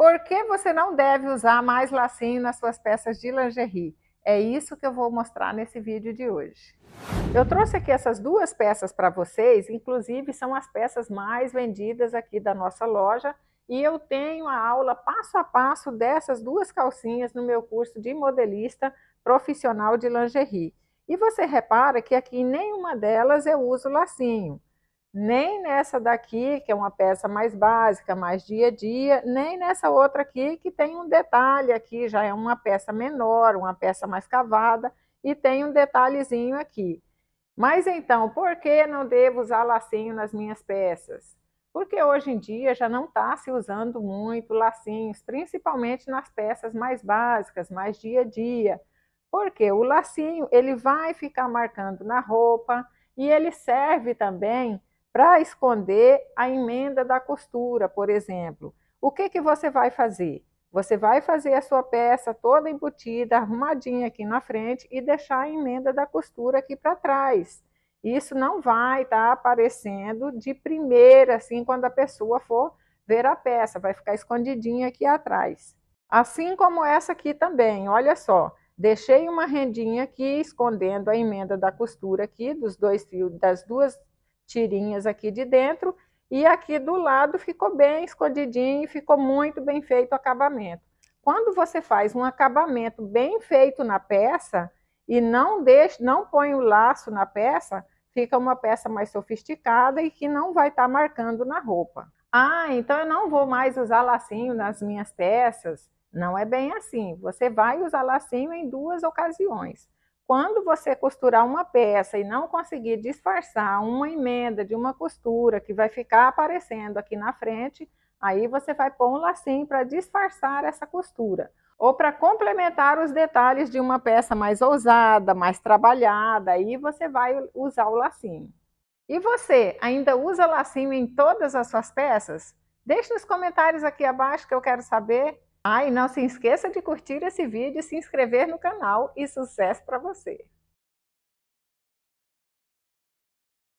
Por que você não deve usar mais lacinho nas suas peças de lingerie? É isso que eu vou mostrar nesse vídeo de hoje. Eu trouxe aqui essas duas peças para vocês, inclusive são as peças mais vendidas aqui da nossa loja, e eu tenho a aula passo a passo dessas duas calcinhas no meu curso de modelista profissional de lingerie. E você repara que aqui nenhuma delas eu uso lacinho nem nessa daqui, que é uma peça mais básica, mais dia a dia, nem nessa outra aqui, que tem um detalhe aqui, já é uma peça menor, uma peça mais cavada, e tem um detalhezinho aqui. Mas então, por que não devo usar lacinho nas minhas peças? Porque hoje em dia já não está se usando muito lacinhos, principalmente nas peças mais básicas, mais dia a dia. Porque o lacinho ele vai ficar marcando na roupa e ele serve também para esconder a emenda da costura, por exemplo. O que, que você vai fazer? Você vai fazer a sua peça toda embutida, arrumadinha aqui na frente e deixar a emenda da costura aqui para trás. Isso não vai estar tá aparecendo de primeira, assim, quando a pessoa for ver a peça, vai ficar escondidinha aqui atrás. Assim como essa aqui também, olha só. Deixei uma rendinha aqui, escondendo a emenda da costura aqui, dos dois fios, das duas tirinhas aqui de dentro e aqui do lado ficou bem escondidinho, ficou muito bem feito o acabamento. Quando você faz um acabamento bem feito na peça e não deixa, não põe o laço na peça, fica uma peça mais sofisticada e que não vai estar tá marcando na roupa. Ah, então eu não vou mais usar lacinho nas minhas peças. Não é bem assim. Você vai usar lacinho em duas ocasiões quando você costurar uma peça e não conseguir disfarçar uma emenda de uma costura que vai ficar aparecendo aqui na frente, aí você vai pôr um lacinho para disfarçar essa costura ou para complementar os detalhes de uma peça mais ousada, mais trabalhada, aí você vai usar o lacinho. E você ainda usa lacinho em todas as suas peças? Deixe nos comentários aqui abaixo que eu quero saber. Ah, e não se esqueça de curtir esse vídeo e se inscrever no canal e sucesso para você!